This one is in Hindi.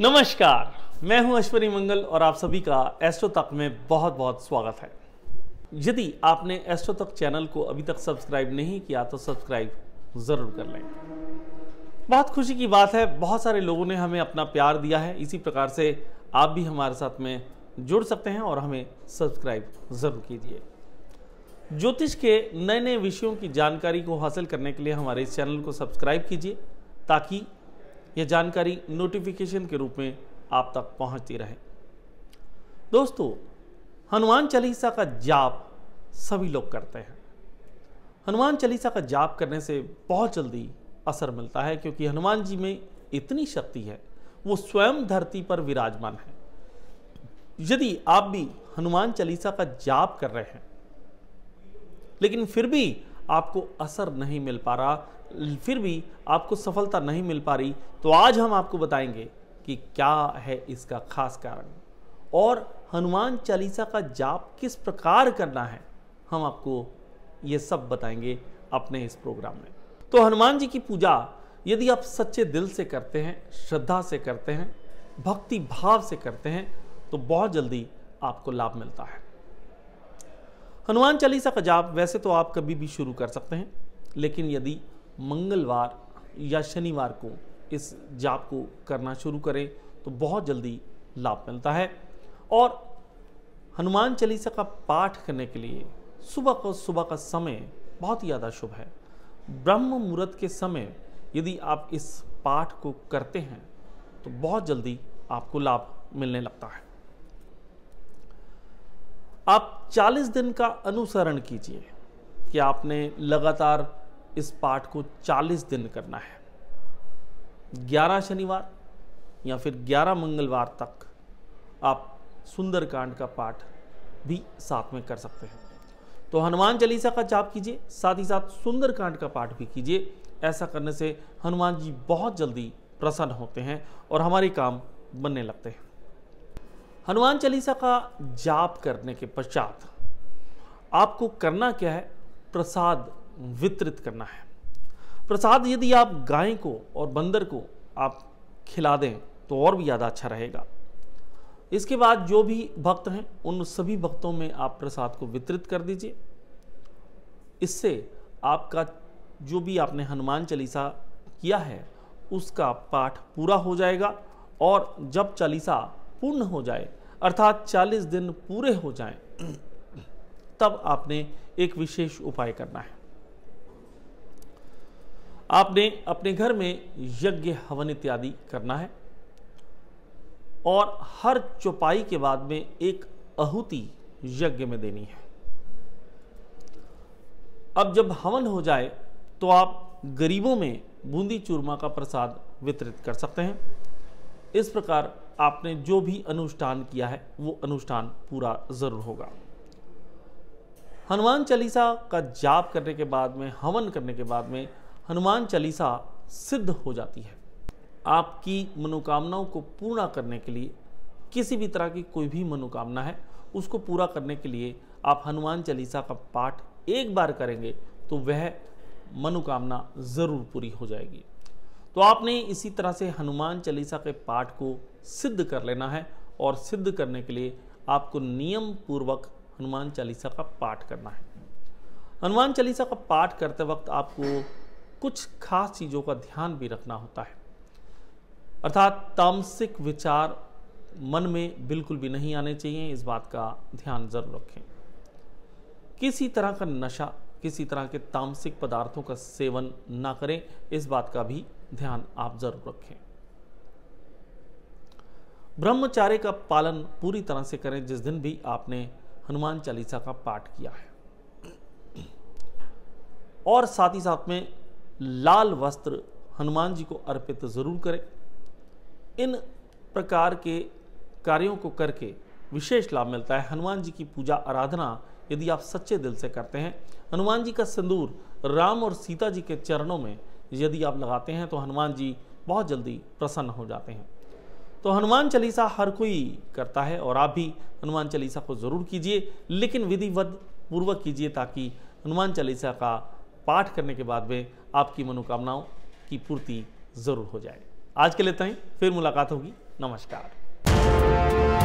नमस्कार मैं हूं अश्वनी मंगल और आप सभी का एस्ट्रो तक में बहुत बहुत स्वागत है यदि आपने एस्ट्रो तक चैनल को अभी तक सब्सक्राइब नहीं किया तो सब्सक्राइब ज़रूर कर लें बहुत खुशी की बात है बहुत सारे लोगों ने हमें अपना प्यार दिया है इसी प्रकार से आप भी हमारे साथ में जुड़ सकते हैं और हमें सब्सक्राइब ज़रूर कीजिए ज्योतिष के नए नए विषयों की जानकारी को हासिल करने के लिए हमारे इस चैनल को सब्सक्राइब कीजिए ताकि यह जानकारी नोटिफिकेशन के रूप में आप तक पहुंचती रहे दोस्तों हनुमान चालीसा का जाप सभी लोग करते हैं हनुमान चालीसा का जाप करने से बहुत जल्दी असर मिलता है क्योंकि हनुमान जी में इतनी शक्ति है वो स्वयं धरती पर विराजमान है यदि आप भी हनुमान चालीसा का जाप कर रहे हैं लेकिन फिर भी आपको असर नहीं मिल पा रहा फिर भी आपको सफलता नहीं मिल पा रही तो आज हम आपको बताएंगे कि क्या है इसका खास कारण और हनुमान चालीसा का जाप किस प्रकार करना है हम आपको ये सब बताएंगे अपने इस प्रोग्राम में तो हनुमान जी की पूजा यदि आप सच्चे दिल से करते हैं श्रद्धा से करते हैं भक्ति भाव से करते हैं तो बहुत जल्दी आपको लाभ मिलता है हनुमान चालीसा का जाप वैसे तो आप कभी भी शुरू कर सकते हैं लेकिन यदि मंगलवार या शनिवार को इस जाप को करना शुरू करें तो बहुत जल्दी लाभ मिलता है और हनुमान चालीसा का पाठ करने के लिए सुबह को सुबह का समय बहुत ही ज़्यादा शुभ है ब्रह्म मुहूर्त के समय यदि आप इस पाठ को करते हैं तो बहुत जल्दी आपको लाभ मिलने लगता है आप 40 दिन का अनुसरण कीजिए कि आपने लगातार इस पाठ को 40 दिन करना है 11 शनिवार या फिर 11 मंगलवार तक आप सुंदरकांड का पाठ भी साथ में कर सकते हैं तो हनुमान चालीसा का जाप कीजिए साथ ही साथ सुंदरकांड का पाठ भी कीजिए ऐसा करने से हनुमान जी बहुत जल्दी प्रसन्न होते हैं और हमारे काम बनने लगते हैं हनुमान चालीसा का जाप करने के पश्चात आपको करना क्या है प्रसाद वितरित करना है प्रसाद यदि आप गाय को और बंदर को आप खिला दें तो और भी ज़्यादा अच्छा रहेगा इसके बाद जो भी भक्त हैं उन सभी भक्तों में आप प्रसाद को वितरित कर दीजिए इससे आपका जो भी आपने हनुमान चालीसा किया है उसका पाठ पूरा हो जाएगा और जब चालीसा पूर्ण हो जाए अर्थात 40 दिन पूरे हो जाएं, तब आपने एक विशेष उपाय करना है आपने अपने घर में यज्ञ हवन इत्यादि करना है और हर चौपाई के बाद में एक आहुति यज्ञ में देनी है अब जब हवन हो जाए तो आप गरीबों में बूंदी चूरमा का प्रसाद वितरित कर सकते हैं इस प्रकार आपने जो भी अनुष्ठान किया है वो अनुष्ठान पूरा ज़रूर होगा हनुमान चालीसा का जाप करने के बाद में हवन करने के बाद में हनुमान चालीसा सिद्ध हो जाती है आपकी मनोकामनाओं को पूर्ण करने के लिए किसी भी तरह की कोई भी मनोकामना है उसको पूरा करने के लिए आप हनुमान चालीसा का पाठ एक बार करेंगे तो वह मनोकामना ज़रूर पूरी हो जाएगी तो आपने इसी तरह से हनुमान चालीसा के पाठ को सिद्ध कर लेना है और सिद्ध करने के लिए आपको नियम पूर्वक हनुमान चालीसा का पाठ करना है हनुमान चालीसा का पाठ करते वक्त आपको कुछ खास चीज़ों का ध्यान भी रखना होता है अर्थात तामसिक विचार मन में बिल्कुल भी नहीं आने चाहिए इस बात का ध्यान जरूर रखें किसी तरह का नशा किसी तरह के तामसिक पदार्थों का सेवन ना करें इस बात का भी ध्यान आप जरूर रखें ब्रह्मचार्य का पालन पूरी तरह से करें जिस दिन भी आपने हनुमान चालीसा का पाठ किया है और साथ ही साथ में लाल वस्त्र हनुमान जी को अर्पित ज़रूर करें इन प्रकार के कार्यों को करके विशेष लाभ मिलता है हनुमान जी की पूजा आराधना यदि आप सच्चे दिल से करते हैं हनुमान जी का सिंदूर राम और सीता जी के चरणों में यदि आप लगाते हैं तो हनुमान जी बहुत जल्दी प्रसन्न हो जाते हैं तो हनुमान चालीसा हर कोई करता है और आप भी हनुमान चालीसा को ज़रूर कीजिए लेकिन विधिवत पूर्वक कीजिए ताकि हनुमान चालीसा का पाठ करने के बाद में आपकी मनोकामनाओं की पूर्ति ज़रूर हो जाए आज के लिए हैं फिर मुलाकात होगी नमस्कार